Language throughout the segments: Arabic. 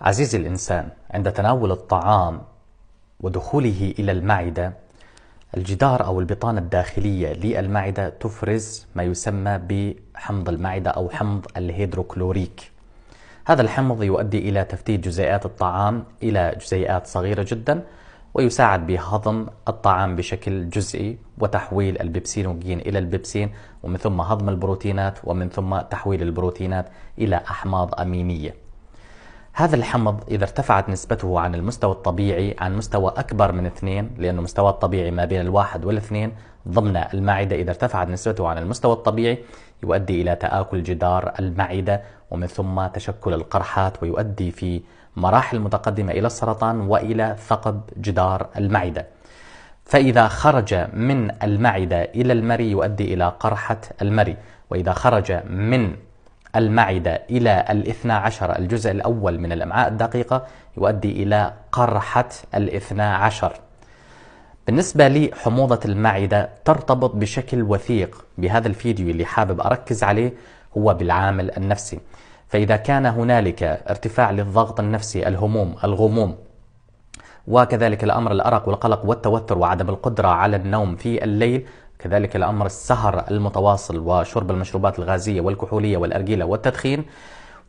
عزيزي الإنسان عند تناول الطعام ودخوله إلى المعدة الجدار أو البطانة الداخلية للمعدة تفرز ما يسمى بحمض المعدة أو حمض الهيدروكلوريك هذا الحمض يؤدي إلى تفتيت جزيئات الطعام إلى جزيئات صغيرة جدا ويساعد بهضم الطعام بشكل جزئي وتحويل البيبسينوجين إلى البيبسين ومن ثم هضم البروتينات ومن ثم تحويل البروتينات إلى أحماض أمينية هذا الحمض إذا ارتفعت نسبته عن المستوى الطبيعي عن مستوى أكبر من اثنين لأن المستوى الطبيعي ما بين الواحد والاثنين ضمن المعدة إذا ارتفعت نسبته عن المستوى الطبيعي يؤدي إلى تآكل جدار المعدة ومن ثم تشكل القرحات ويؤدي في مراحل متقدمة إلى السرطان وإلى ثقب جدار المعدة فإذا خرج من المعدة إلى المري يؤدي إلى قرحة المري وإذا خرج من المعدة إلى الاثنى عشر الجزء الأول من الأمعاء الدقيقة يؤدي إلى قرحة الاثنى عشر بالنسبة لحموضة المعدة ترتبط بشكل وثيق بهذا الفيديو اللي حابب أركز عليه هو بالعامل النفسي فإذا كان هنالك ارتفاع للضغط النفسي الهموم الغموم وكذلك الأمر الأرق والقلق والتوتر وعدم القدرة على النوم في الليل كذلك الأمر السهر المتواصل وشرب المشروبات الغازية والكحولية والأرجيلة والتدخين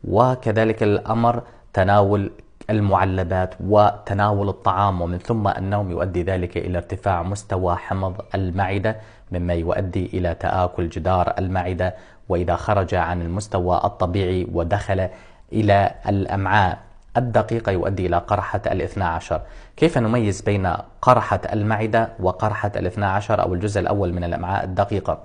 وكذلك الأمر تناول المعلبات وتناول الطعام ومن ثم النوم يؤدي ذلك إلى ارتفاع مستوى حمض المعدة مما يؤدي إلى تآكل جدار المعدة وإذا خرج عن المستوى الطبيعي ودخل إلى الأمعاء الدقيقة يؤدي إلى قرحة الاثنى عشر كيف نميز بين قرحة المعدة وقرحة الاثنى عشر أو الجزء الأول من الأمعاء الدقيقة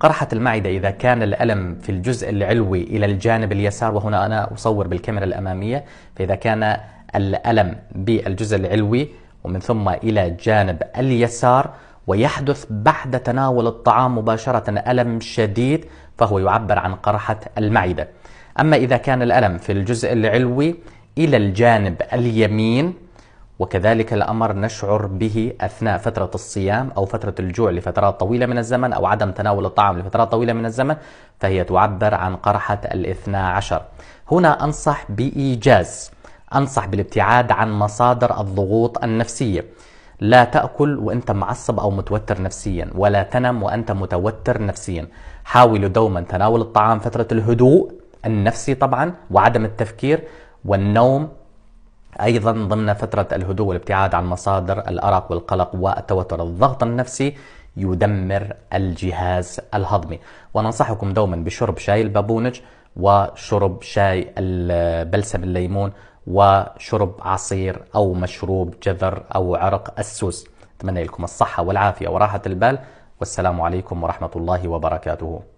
قرحة المعدة إذا كان الألم في الجزء العلوي إلى الجانب اليسار وهنا أنا أصور بالكاميرا الأمامية فإذا كان الألم بالجزء العلوي ومن ثم إلى جانب اليسار ويحدث بعد تناول الطعام مباشرة ألم شديد فهو يعبر عن قرحة المعدة أما إذا كان الألم في الجزء العلوي إلى الجانب اليمين وكذلك الأمر نشعر به أثناء فترة الصيام أو فترة الجوع لفترات طويلة من الزمن أو عدم تناول الطعام لفترات طويلة من الزمن فهي تعبر عن قرحة الاثنى عشر هنا أنصح بإيجاز أنصح بالابتعاد عن مصادر الضغوط النفسية لا تأكل وأنت معصب أو متوتر نفسيا ولا تنم وأنت متوتر نفسيا حاولوا دوما تناول الطعام فترة الهدوء النفسي طبعا وعدم التفكير والنوم ايضا ضمن فتره الهدوء والابتعاد عن مصادر الارق والقلق والتوتر الضغط النفسي يدمر الجهاز الهضمي وننصحكم دوما بشرب شاي البابونج وشرب شاي بلسم الليمون وشرب عصير او مشروب جذر او عرق السوس اتمنى لكم الصحه والعافيه وراحه البال والسلام عليكم ورحمه الله وبركاته